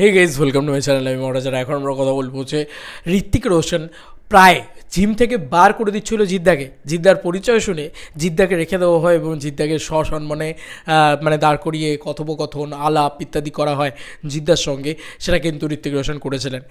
Hey guys welcome to my channel আমি মহারাজার এখন আমরা কথা বলবো হচ্ছে ঋত্বিক রোশন প্রায় জিম থেকে বার করে দিচ্ছিল জিদ্দাকে জিদ্দার পরিচয় শুনে জিদ্দাকে রেখে দেওয়া হয় এবং জিদ্দাকে সসম্মানে মানে দাঁড় করিয়ে কথোপকথন আলাপ ইত্যাদি করা হয় জিদ্দার সঙ্গে সেটা কিন্তু ঋত্বিক রোশন করেছিলেন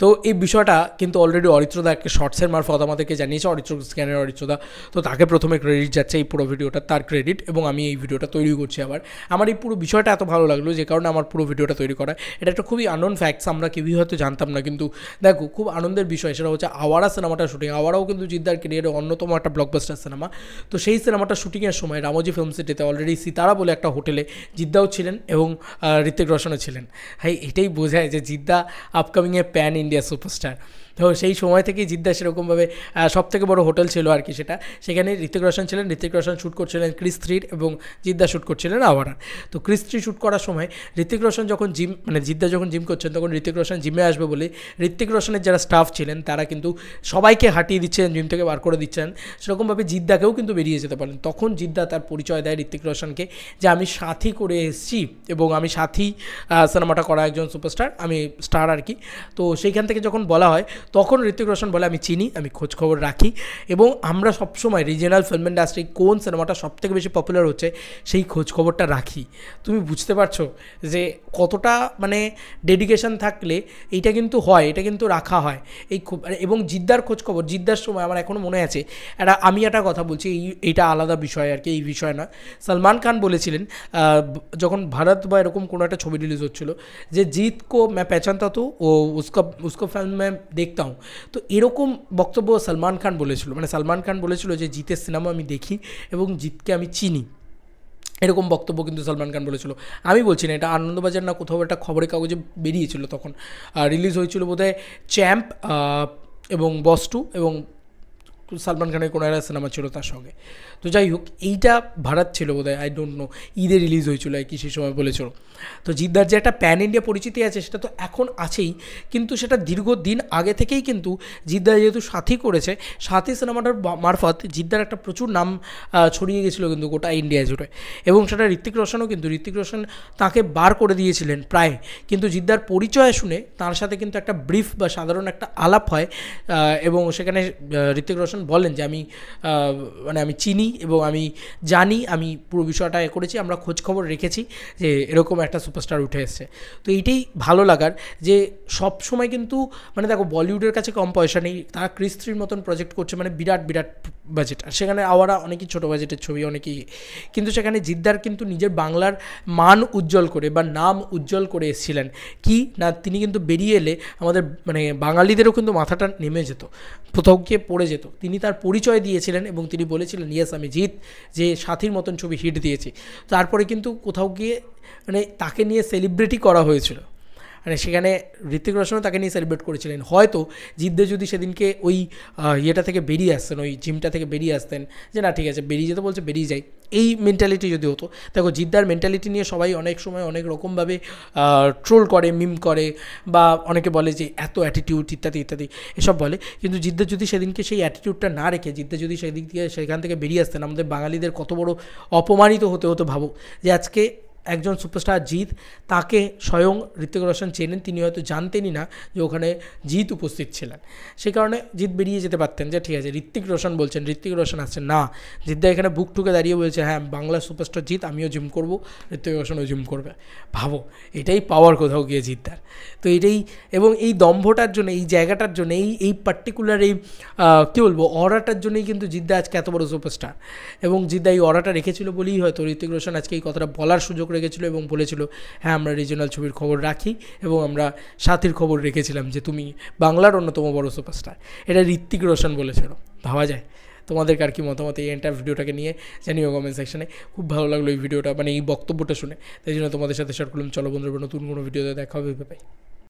তো এই বিষয়টা কিন্তু অলরেডি অরিত্রদাকে শর্টসের মারফত আমাদেরকে জানিয়েছে অরিত্র স্ক্যানের অরিত্রদা তো তাকে প্রথমে ক্রেডিট যাচ্ছে এই পুরো ভিডিওটা তার ক্রেডিট এবং আমি এই ভিডিওটা তৈরি করছি আবার আমার এই পুরো বিষয়টা এত ভালো লাগলো যে কারণে আমার পুরো ভিডিওটা তৈরি করা এটা একটা খুবই আনন্দ ফ্যাক্টস আমরা কেউই হয়তো জানতাম না কিন্তু দেখো খুব আনন্দের বিষয় সেটা হচ্ছে আওয়ারা সিনেমাটা শুটিং আওয়ারাও কিন্তু জিদ্দার কেরিয়ারের অন্যতম একটা ব্লকবাস্টার সিনেমা তো সেই সিনেমাটা শুটিংয়ের সময় রামজি ফিল্ম সিটিতে অলরেডি সিতারা বলে একটা হোটেলে জিদ্দাও ছিলেন এবং ঋতিক রোশনও ছিলেন হ্যাঁ এটাই বোঝায় যে জিদ্দা আপকামিংয়ে প্যান ইন India superstar. তো সেই সময় থেকেই জিদ্দা সেরকমভাবে সব থেকে বড়ো হোটেল ছিল আর কি সেটা সেখানে ঋতিক রোশন ছিলেন ঋতিক রোশন শ্যুট করছিলেন ক্রিস থ্রির এবং জিদ্দা শ্যুট করছিলেন আওয়ারার তো ক্রিস থ্রি শ্যুট করার সময় ঋতিক রোশন যখন জিম মানে জিদ্দা যখন জিম করছেন তখন ঋতিক রোশন জিমে আসবে বলে ঋতিক রোশনের যারা স্টাফ ছিলেন তারা কিন্তু সবাইকে হাঁটিয়ে দিচ্ছেন জিম থেকে বার করে দিচ্ছেন সেরকমভাবে জিদ্দাকেও কিন্তু বেরিয়ে যেতে পারেন তখন জিদ্দা তার পরিচয় দেয় ঋতিক রোশনকে যে আমি সাথী করে এসেছি এবং আমি সাথী সিনেমাটা করা একজন সুপারস্টার আমি স্টার আর কি তো সেইখান থেকে যখন বলা হয় তখন ঋতিক রোশন বলে আমি চিনি আমি খোঁজ খবর রাখি এবং আমরা সবসময় রিজিনাল ফিল্ম ইন্ডাস্ট্রি কোন সিনেমাটা সবথেকে বেশি পপুলার হচ্ছে সেই খোঁজ খবরটা রাখি তুমি বুঝতে পারছো যে কতটা মানে ডেডিকেশন থাকলে এইটা কিন্তু হয় এটা কিন্তু রাখা হয় এই খুব মানে এবং জিদ্দার খোঁজ খবর জিদ্দার সময় আমার এখনও মনে আছে একটা আমি একটা কথা বলছি এই এইটা আলাদা বিষয় আর কি এই বিষয় না সালমান খান বলেছিলেন যখন ভারত বা এরকম কোনো একটা ছবি রিলিজ হচ্ছিলো যে জিৎ কো मैं पहचानता ও उसका উস্কো फिल्म में দেখ দেখতাম তো এরকম বক্তব্য সলমান খান বলেছিল মানে সলমান খান বলেছিল যে জিতের সিনেমা আমি দেখি এবং জিতকে আমি চিনি এরকম বক্তব্য কিন্তু সলমান খান বলেছিল আমি বলছি না এটা আনন্দবাজার না কোথাও একটা খবরের কাগজে বেরিয়েছিল তখন রিলিজ হয়েছিল বোধহয় চ্যাম্প এবং বস্টু এবং সালমান খানের কোনো একটা সিনেমা ছিল তার সঙ্গে তো যাই হোক এইটা ভারত ছিল বোধহয় আই ডোন্ট নো ঈদে রিলিজ হয়েছিল আর কি সেই সময় বলেছিল তো জিদ্দার যে একটা প্যান ইন্ডিয়া পরিচিতি আছে সেটা তো এখন আছেই কিন্তু সেটা দীর্ঘদিন আগে থেকেই কিন্তু জিদ্দার যেহেতু সাথী করেছে সাথী সিনেমাটার মারফত জিদ্দার একটা প্রচুর নাম ছড়িয়ে গেছিলো কিন্তু গোটা ইন্ডিয়া জুড়ে এবং সেটা ঋত্বিক রোশনও কিন্তু ঋত্বিক রোশন তাকে বার করে দিয়েছিলেন প্রায় কিন্তু জিদ্দার পরিচয় শুনে তার সাথে কিন্তু একটা ব্রিফ বা সাধারণ একটা আলাপ হয় এবং সেখানে ঋত্বিক রোশন যখন বলেন যে আমি মানে আমি চিনি এবং আমি জানি আমি পুরো বিষয়টা এ করেছি আমরা খোঁজখবর রেখেছি যে এরকম একটা সুপারস্টার উঠে এসছে তো এইটাই ভালো লাগার যে সব সময় কিন্তু মানে দেখো বলিউডের কাছে কম পয়সা নেই তারা ক্রিস্ত্রির মতন প্রজেক্ট করছে মানে বিরাট বিরাট বাজেট আর সেখানে আওয়ারা অনেকেই ছোটো বাজেটের ছবি অনেকেই কিন্তু সেখানে জিদ্দার কিন্তু নিজের বাংলার মান উজ্জ্বল করে বা নাম উজ্জ্বল করে এসেছিলেন কি না তিনি কিন্তু বেরিয়ে এলে আমাদের মানে বাঙালিদেরও কিন্তু মাথাটা নেমে যেত কোথাও গিয়ে পড়ে যেত তিনি তার পরিচয় দিয়েছিলেন এবং তিনি বলেছিলেন ইয়াস আমি জিত যে সাথীর মতন ছবি হিট দিয়েছি তারপরে কিন্তু কোথাও গিয়ে মানে তাকে নিয়ে সেলিব্রিটি করা হয়েছিল মানে সেখানে ঋত্বিক রোশনও তাকে নিয়ে সেলিব্রেট করেছিলেন হয়তো জিদ্দে যদি সেদিনকে ওই ইয়েটা থেকে বেরিয়ে আসতেন ওই জিমটা থেকে বেরিয়ে আসতেন যে না ঠিক আছে বেরিয়ে যেতে বলছে বেরিয়ে যাই এই মেন্টালিটি যদি হতো দেখো জিদ্দার মেন্টালিটি নিয়ে সবাই অনেক সময় অনেক রকমভাবে ট্রোল করে মিম করে বা অনেকে বলে যে এত অ্যাটিটিউড ইত্যাদি ইত্যাদি এসব বলে কিন্তু জিদ্দে যদি সেদিনকে সেই অ্যাটিটিউডটা না রেখে জিদ্দে যদি সেদিক থেকে সেখান থেকে বেরিয়ে আসতেন আমাদের বাঙালিদের কত বড় অপমানিত হতে হতো ভাবো যে আজকে একজন সুপারস্টার জিৎ তাকে স্বয়ং ঋতিক রোশন চেনেন তিনি হয়তো জানতেনই না যে ওখানে জিৎ উপস্থিত ছিলেন সে কারণে জিৎ বেরিয়ে যেতে পারতেন যে ঠিক আছে ঋত্বিক রোশন বলছেন ঋত্বিক রোশন আসছেন না জিদ্দা এখানে বুক ঠুকে দাঁড়িয়ে বলছে হ্যাঁ বাংলা সুপারস্টার জিৎ আমিও জিম করবো ঋত্বিক রোশনও জিম করবে ভাবো এটাই পাওয়ার কোথাও গিয়ে জিদ্দার তো এটাই এবং এই দম্ভটার জন্য এই জায়গাটার জন্য এই এই পার্টিকুলার এই কী বলবো অরাটার জন্যই কিন্তু জিদ্দা আজকে এত বড় সুপারস্টার এবং জিদ্দা এই অরাটা রেখেছিল বলেই হয়তো ঋত্বিক রোশন আজকে এই কথাটা বলার সুযোগ রেখে গেছিলো এবং বলেছিল হ্যাঁ আমরা রিজিওনাল ছবির খবর রাখি এবং আমরা সাথীর খবর রেখেছিলাম যে তুমি বাংলার অন্যতম বড় সুপারস্টার এটা ঋত্বিক রোশন বলেছিল ভাবা যায় তোমাদেরকে আর কি মতামত এই এন্টার ভিডিওটাকে নিয়ে জানিও কমেন্ট সেকশনে খুব ভালো লাগলো এই ভিডিওটা মানে এই বক্তব্যটা শুনে তাই জন্য তোমাদের সাথে শেয়ার করলাম চলো বন্ধুরা নতুন কোনো ভিডিওতে দেখা হবে পাই